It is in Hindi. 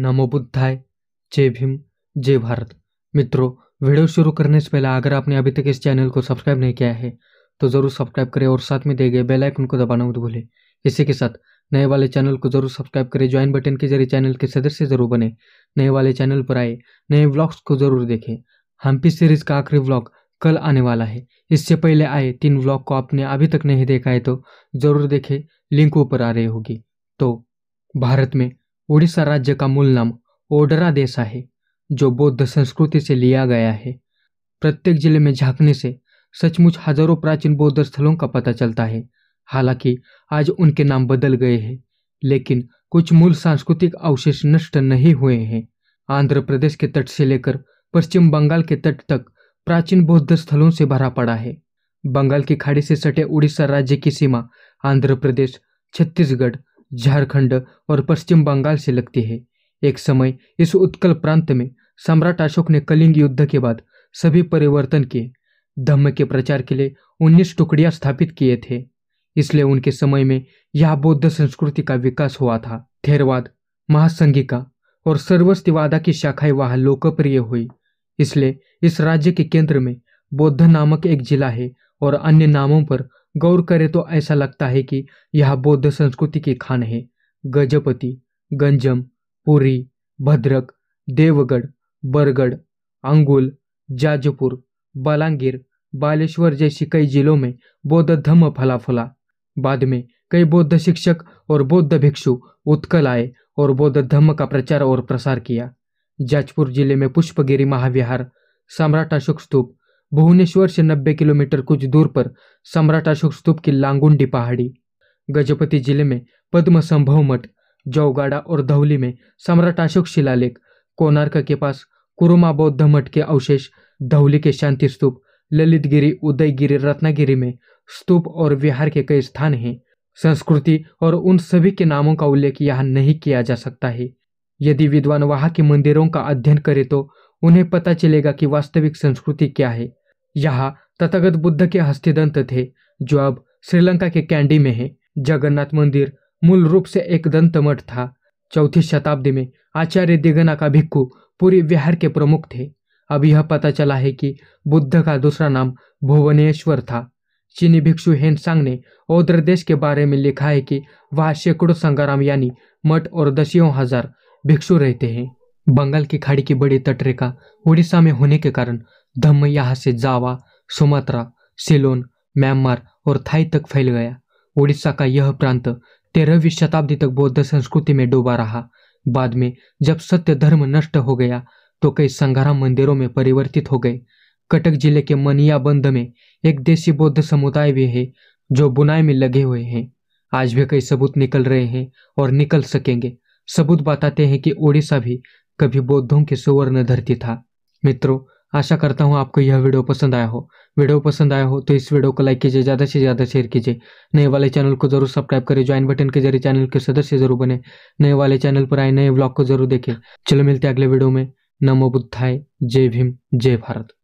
नमो बुद्धाय जय भीम जय भारत मित्रों वीडियो शुरू करने से पहले अगर आपने अभी तक इस चैनल को सब्सक्राइब नहीं किया है तो ज़रूर सब्सक्राइब करें और साथ में दिए गए बेल आइकन को दबाना मत भूलें इसी के साथ नए वाले चैनल को जरूर सब्सक्राइब करें ज्वाइन बटन के जरिए चैनल के सदस्य जरूर बने नए वाले चैनल पर आए नए व्लॉग्स को जरूर देखें हम्पी सीरीज का आखिरी ब्लॉग कल आने वाला है इससे पहले आए तीन व्लॉग को आपने अभी तक नहीं देखा है तो जरूर देखें लिंक ऊपर आ रही होगी तो भारत में उड़ीसा राज्य का मूल नाम ओडरा देश है जो बौद्ध संस्कृति से लिया गया है प्रत्येक जिले में झांकने से सचमुच हजारों प्राचीन बौद्ध स्थलों का पता चलता है हालांकि आज उनके नाम बदल गए हैं लेकिन कुछ मूल सांस्कृतिक अवशेष नष्ट नहीं हुए हैं आंध्र प्रदेश के तट से लेकर पश्चिम बंगाल के तट तक प्राचीन बौद्ध स्थलों से भरा पड़ा है बंगाल की खाड़ी से सटे उड़ीसा राज्य की सीमा आंध्र प्रदेश छत्तीसगढ़ झारखंड और पश्चिम बंगाल से लगती है एक समय इस उत्कल प्रांत में सम्राट अशोक ने कलिंग युद्ध के बाद सभी परिवर्तन किए धम्म के प्रचार के लिए उन्नीस टुकड़ियाँ स्थापित किए थे इसलिए उनके समय में यह बौद्ध संस्कृति का विकास हुआ था थेरवाद महासंगिका और सर्वस्तिवादा की शाखाएं वहां लोकप्रिय हुई इसलिए इस राज्य के केंद्र में बौद्ध नामक एक जिला है और अन्य नामों पर गौर करें तो ऐसा लगता है कि यह बौद्ध संस्कृति के खान है गजपति गंजम पुरी भद्रक देवगढ़ बरगढ़ अंगुल जाजपुर बालांगीर बालेश्वर जैसे कई जिलों में बौद्ध धर्म फला फुला बाद में कई बौद्ध शिक्षक और बौद्ध भिक्षु उत्कल आए और बौद्ध धर्म का प्रचार और प्रसार किया जाजपुर जिले में पुष्पगिरी महाविहार सम्राट अशोक स्तूप भुवनेश्वर से नब्बे किलोमीटर कुछ दूर पर सम्राट अशोक स्तूप की लांगुंडी पहाड़ी गजपति जिले में पद्म संभव मठ जौगाड़ा और धौली में सम्राट अशोक शिलालेख कोणार्क के पास कुरुमा बौद्ध मठ के अवशेष धौली के शांति स्तूप ललितगिरी उदयगिरी रत्नागिरी में स्तूप और विहार के कई स्थान हैं संस्कृति और उन सभी के नामों का उल्लेख यहाँ नहीं किया जा सकता है यदि विद्वान वहाँ के मंदिरों का अध्ययन करे तो उन्हें पता चलेगा कि वास्तविक संस्कृति क्या है यहाँ तथागत बुद्ध के हस्तिदंत थे जो अब श्रीलंका के कैंडी में है जगन्नाथ मंदिर मूल रूप से एक दंत मठ था चौथी शताब्दी में आचार्य दिगना का भिक्खु पूरी विहार के प्रमुख थे अब यह पता चला है कि बुद्ध का दूसरा नाम भुवनेश्वर था चीनी भिक्षु हेनसांग ने औद्र देश के बारे में लिखा है कि वहाँ सैकड़ों संगाराम यानी मठ और दसियों हजार भिक्षु रहते हैं बंगाल की खाड़ी की बड़ी तटरेखा उड़ीसा में होने के कारण धम्म यहाँ से जावा सुमात्रा सिलोन म्यांमार और थाई तक फैल गया उड़ीसा का यह प्रांत तेरहवीं शताब्दी तक बौद्ध संस्कृति में डूबा रहा बाद में जब सत्य धर्म नष्ट हो गया तो कई संघाराम मंदिरों में परिवर्तित हो गए कटक जिले के मनियाबंद में एक देशी बौद्ध समुदाय भी है जो बुनाई में लगे हुए हैं आज भी कई सबूत निकल रहे हैं और निकल सकेंगे सबूत बताते हैं कि ओडिशा भी कभी बौद्धों की सुवर्ण धरती था मित्रों आशा करता हूँ आपको यह वीडियो पसंद आया हो वीडियो पसंद आया हो तो इस वीडियो को लाइक कीजिए ज़्यादा से ज़्यादा शेयर कीजिए नए वाले चैनल को जरूर सब्सक्राइब करें ज्वाइन बटन के जरिए चैनल के सदस्य जरूर बने नए वाले चैनल पर आए नए ब्लॉग को जरूर देखें चलो मिलते हैं अगले वीडियो में नमो बुद्धाय जय भीम जय भारत